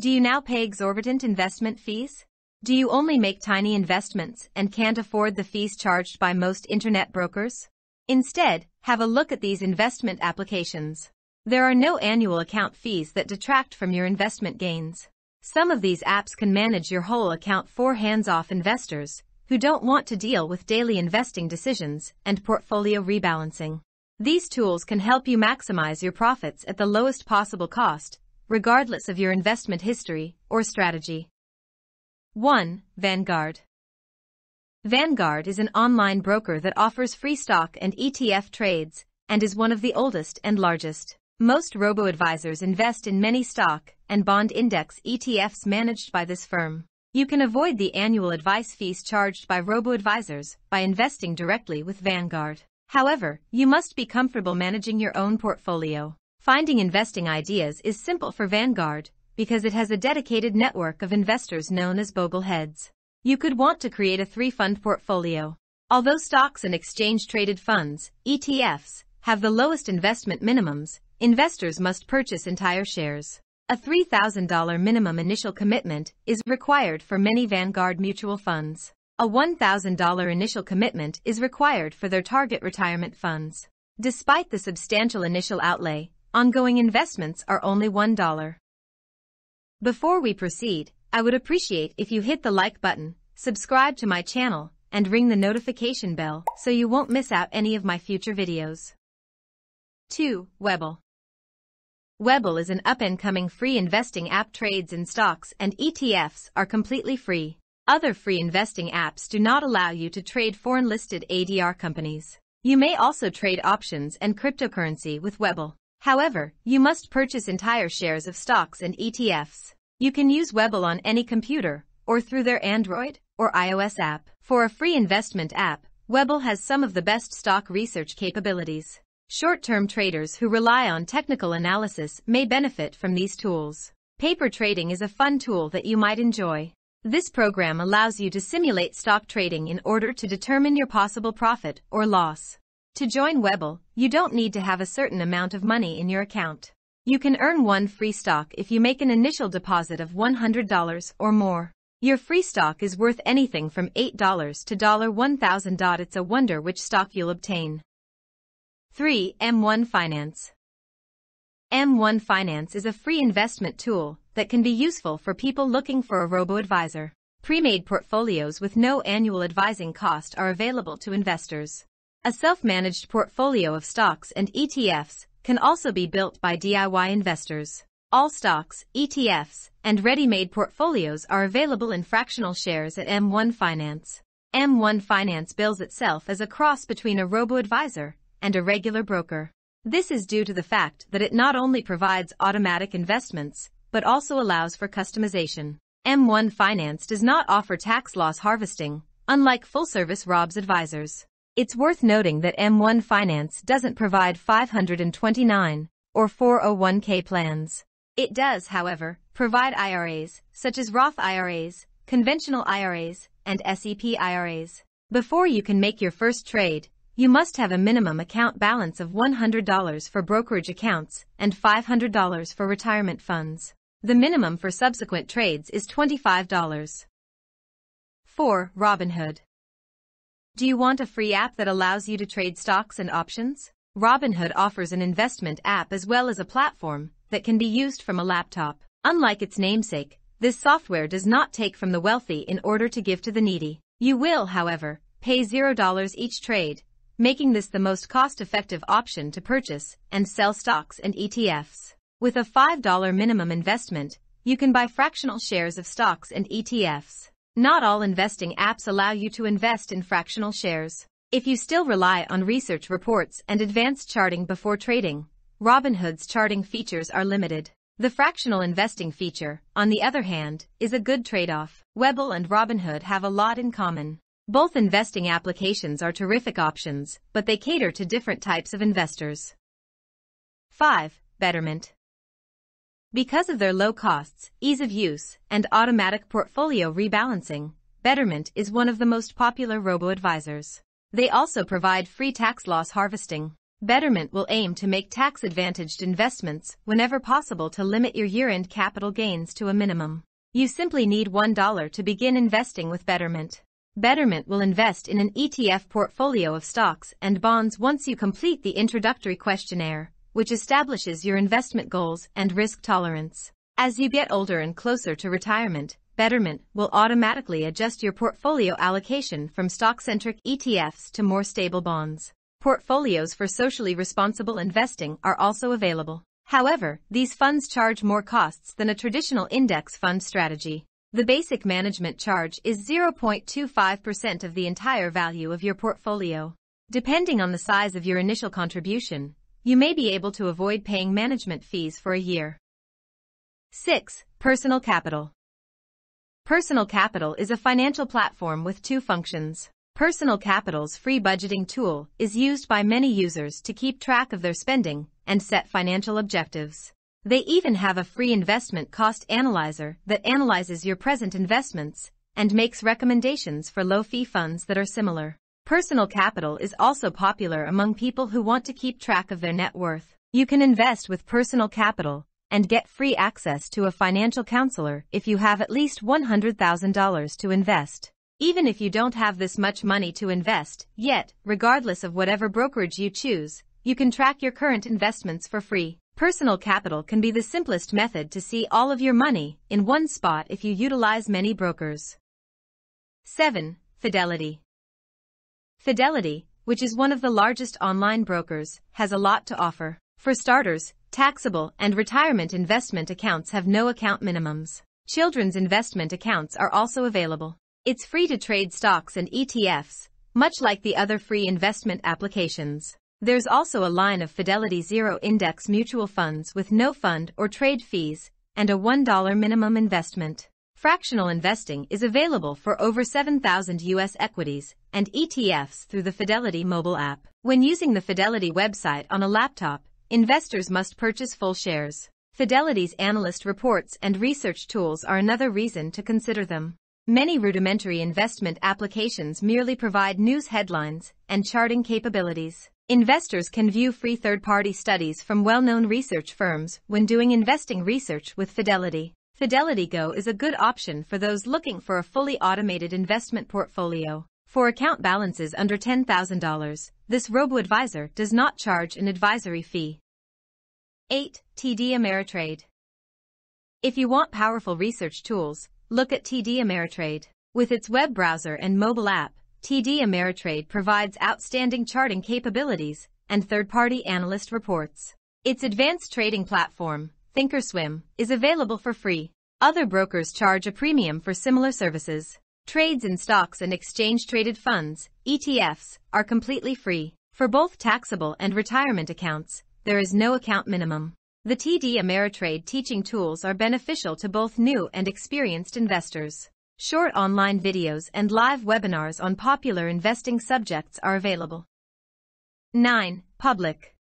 Do you now pay exorbitant investment fees? Do you only make tiny investments and can't afford the fees charged by most internet brokers? Instead, have a look at these investment applications. There are no annual account fees that detract from your investment gains. Some of these apps can manage your whole account for hands-off investors who don't want to deal with daily investing decisions and portfolio rebalancing. These tools can help you maximize your profits at the lowest possible cost regardless of your investment history or strategy. 1. Vanguard Vanguard is an online broker that offers free stock and ETF trades and is one of the oldest and largest. Most robo-advisors invest in many stock and bond index ETFs managed by this firm. You can avoid the annual advice fees charged by robo-advisors by investing directly with Vanguard. However, you must be comfortable managing your own portfolio. Finding investing ideas is simple for Vanguard because it has a dedicated network of investors known as bogleheads. You could want to create a three-fund portfolio. Although stocks and exchange-traded funds, ETFs, have the lowest investment minimums, investors must purchase entire shares. A $3,000 minimum initial commitment is required for many Vanguard mutual funds. A $1,000 initial commitment is required for their target retirement funds. Despite the substantial initial outlay, Ongoing investments are only $1. Before we proceed, I would appreciate if you hit the like button, subscribe to my channel, and ring the notification bell so you won't miss out any of my future videos. 2. Webble Webble is an up-and-coming free investing app trades in stocks and ETFs are completely free. Other free investing apps do not allow you to trade foreign-listed ADR companies. You may also trade options and cryptocurrency with Webble. However, you must purchase entire shares of stocks and ETFs. You can use Webble on any computer, or through their Android or iOS app. For a free investment app, Webble has some of the best stock research capabilities. Short-term traders who rely on technical analysis may benefit from these tools. Paper trading is a fun tool that you might enjoy. This program allows you to simulate stock trading in order to determine your possible profit or loss. To join Webel, you don't need to have a certain amount of money in your account. You can earn one free stock if you make an initial deposit of $100 or more. Your free stock is worth anything from $8 to $1,000. It's a wonder which stock you'll obtain. 3. M1 Finance M1 Finance is a free investment tool that can be useful for people looking for a robo-advisor. Pre-made portfolios with no annual advising cost are available to investors. A self-managed portfolio of stocks and ETFs can also be built by DIY investors. All stocks, ETFs, and ready-made portfolios are available in fractional shares at M1 Finance. M1 Finance bills itself as a cross between a robo-advisor and a regular broker. This is due to the fact that it not only provides automatic investments, but also allows for customization. M1 Finance does not offer tax loss harvesting, unlike full-service Rob's advisors. It's worth noting that M1 Finance doesn't provide 529 or 401k plans. It does, however, provide IRAs, such as Roth IRAs, conventional IRAs, and SEP IRAs. Before you can make your first trade, you must have a minimum account balance of $100 for brokerage accounts and $500 for retirement funds. The minimum for subsequent trades is $25. 4. Robinhood do you want a free app that allows you to trade stocks and options? Robinhood offers an investment app as well as a platform that can be used from a laptop. Unlike its namesake, this software does not take from the wealthy in order to give to the needy. You will, however, pay $0 each trade, making this the most cost-effective option to purchase and sell stocks and ETFs. With a $5 minimum investment, you can buy fractional shares of stocks and ETFs. Not all investing apps allow you to invest in fractional shares. If you still rely on research reports and advanced charting before trading, Robinhood's charting features are limited. The fractional investing feature, on the other hand, is a good trade-off. Webble and Robinhood have a lot in common. Both investing applications are terrific options, but they cater to different types of investors. 5. Betterment because of their low costs, ease of use, and automatic portfolio rebalancing, Betterment is one of the most popular robo-advisors. They also provide free tax loss harvesting. Betterment will aim to make tax-advantaged investments whenever possible to limit your year-end capital gains to a minimum. You simply need $1 to begin investing with Betterment. Betterment will invest in an ETF portfolio of stocks and bonds once you complete the introductory questionnaire, which establishes your investment goals and risk tolerance. As you get older and closer to retirement, Betterment will automatically adjust your portfolio allocation from stock-centric ETFs to more stable bonds. Portfolios for socially responsible investing are also available. However, these funds charge more costs than a traditional index fund strategy. The basic management charge is 0.25% of the entire value of your portfolio. Depending on the size of your initial contribution, you may be able to avoid paying management fees for a year. 6. Personal Capital Personal Capital is a financial platform with two functions. Personal Capital's free budgeting tool is used by many users to keep track of their spending and set financial objectives. They even have a free investment cost analyzer that analyzes your present investments and makes recommendations for low-fee funds that are similar. Personal capital is also popular among people who want to keep track of their net worth. You can invest with personal capital and get free access to a financial counselor if you have at least $100,000 to invest. Even if you don't have this much money to invest yet, regardless of whatever brokerage you choose, you can track your current investments for free. Personal capital can be the simplest method to see all of your money in one spot if you utilize many brokers. 7. Fidelity Fidelity, which is one of the largest online brokers, has a lot to offer. For starters, taxable and retirement investment accounts have no account minimums. Children's investment accounts are also available. It's free to trade stocks and ETFs, much like the other free investment applications. There's also a line of Fidelity Zero Index mutual funds with no fund or trade fees and a $1 minimum investment. Fractional investing is available for over 7,000 U.S. equities and ETFs through the Fidelity mobile app. When using the Fidelity website on a laptop, investors must purchase full shares. Fidelity's analyst reports and research tools are another reason to consider them. Many rudimentary investment applications merely provide news headlines and charting capabilities. Investors can view free third-party studies from well-known research firms when doing investing research with Fidelity. Fidelity Go is a good option for those looking for a fully automated investment portfolio. For account balances under $10,000, this robo-advisor does not charge an advisory fee. 8. TD Ameritrade If you want powerful research tools, look at TD Ameritrade. With its web browser and mobile app, TD Ameritrade provides outstanding charting capabilities and third-party analyst reports. Its advanced trading platform, thinkorswim, is available for free. Other brokers charge a premium for similar services. Trades in stocks and exchange-traded funds, ETFs, are completely free. For both taxable and retirement accounts, there is no account minimum. The TD Ameritrade teaching tools are beneficial to both new and experienced investors. Short online videos and live webinars on popular investing subjects are available. 9. Public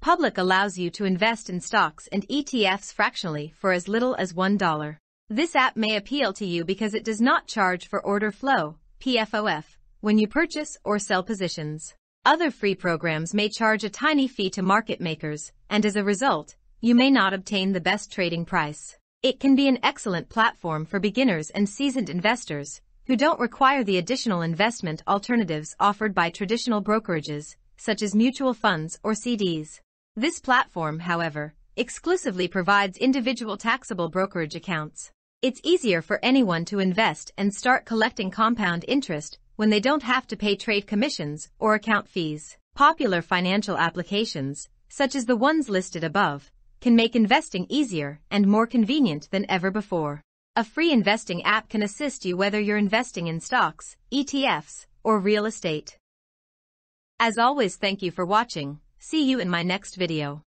Public allows you to invest in stocks and ETFs fractionally for as little as $1. This app may appeal to you because it does not charge for order flow, PFOF, when you purchase or sell positions. Other free programs may charge a tiny fee to market makers, and as a result, you may not obtain the best trading price. It can be an excellent platform for beginners and seasoned investors who don't require the additional investment alternatives offered by traditional brokerages, such as mutual funds or CDs. This platform, however, exclusively provides individual taxable brokerage accounts. It's easier for anyone to invest and start collecting compound interest when they don't have to pay trade commissions or account fees. Popular financial applications, such as the ones listed above, can make investing easier and more convenient than ever before. A free investing app can assist you whether you're investing in stocks, ETFs, or real estate. As always, thank you for watching. See you in my next video.